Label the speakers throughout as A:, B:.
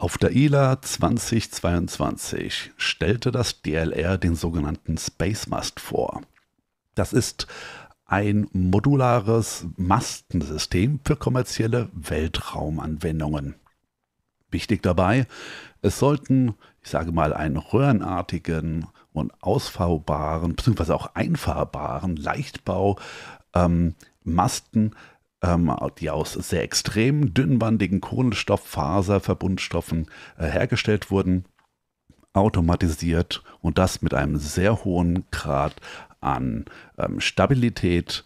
A: Auf der ILA 2022 stellte das DLR den sogenannten Space Mast vor. Das ist ein modulares Mastensystem für kommerzielle Weltraumanwendungen. Wichtig dabei, es sollten, ich sage mal, einen röhrenartigen und ausfahrbaren bzw. auch einfahrbaren Leichtbau ähm, Masten ähm, die aus sehr extrem dünnwandigen Kohlenstofffaserverbundstoffen äh, hergestellt wurden, automatisiert und das mit einem sehr hohen Grad an ähm, Stabilität,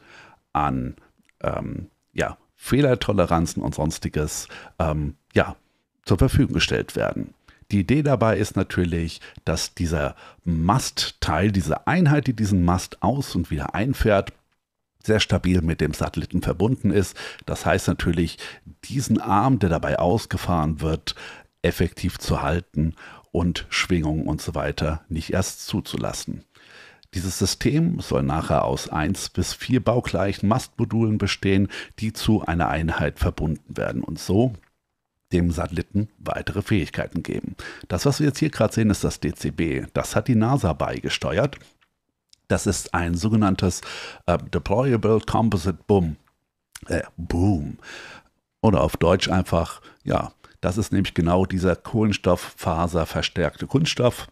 A: an ähm, ja, Fehlertoleranzen und sonstiges ähm, ja, zur Verfügung gestellt werden. Die Idee dabei ist natürlich, dass dieser Mastteil, diese Einheit, die diesen Mast aus und wieder einfährt, sehr stabil mit dem Satelliten verbunden ist. Das heißt natürlich, diesen Arm, der dabei ausgefahren wird, effektiv zu halten und Schwingungen und so weiter nicht erst zuzulassen. Dieses System soll nachher aus eins bis vier baugleichen Mastmodulen bestehen, die zu einer Einheit verbunden werden und so dem Satelliten weitere Fähigkeiten geben. Das, was wir jetzt hier gerade sehen, ist das DCB. Das hat die NASA beigesteuert das ist ein sogenanntes äh, Deployable Composite Boom. Äh, Boom. Oder auf Deutsch einfach, ja, das ist nämlich genau dieser Kohlenstofffaserverstärkte Kunststoff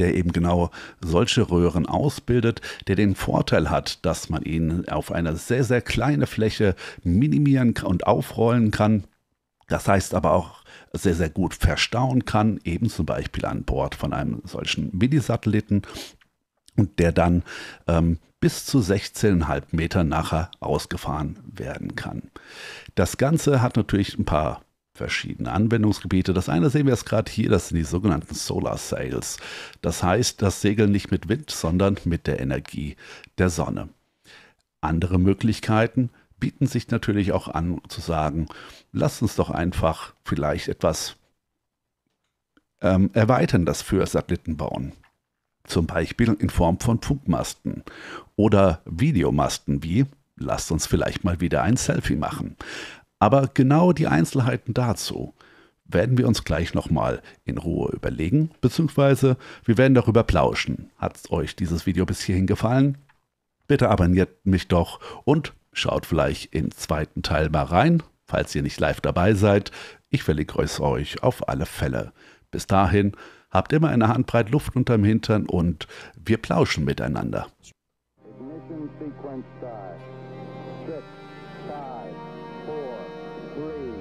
A: der eben genau solche Röhren ausbildet, der den Vorteil hat, dass man ihn auf eine sehr, sehr kleine Fläche minimieren und aufrollen kann. Das heißt aber auch sehr, sehr gut verstauen kann, eben zum Beispiel an Bord von einem solchen Mini-Satelliten und der dann ähm, bis zu 16,5 Meter nachher ausgefahren werden kann. Das Ganze hat natürlich ein paar verschiedene Anwendungsgebiete. Das eine sehen wir jetzt gerade hier, das sind die sogenannten Solar Sails. Das heißt, das Segeln nicht mit Wind, sondern mit der Energie der Sonne. Andere Möglichkeiten bieten sich natürlich auch an zu sagen, lasst uns doch einfach vielleicht etwas ähm, erweitern, das für Satelliten bauen zum Beispiel in Form von Funkmasten oder Videomasten wie, lasst uns vielleicht mal wieder ein Selfie machen. Aber genau die Einzelheiten dazu werden wir uns gleich nochmal in Ruhe überlegen, beziehungsweise wir werden darüber plauschen. Hat euch dieses Video bis hierhin gefallen? Bitte abonniert mich doch und schaut vielleicht im zweiten Teil mal rein, falls ihr nicht live dabei seid. Ich verlinke es euch auf alle Fälle. Bis dahin, Habt immer eine Handbreit Luft unterm Hintern und wir plauschen miteinander. Ignition sequence start. Six, five, four, three.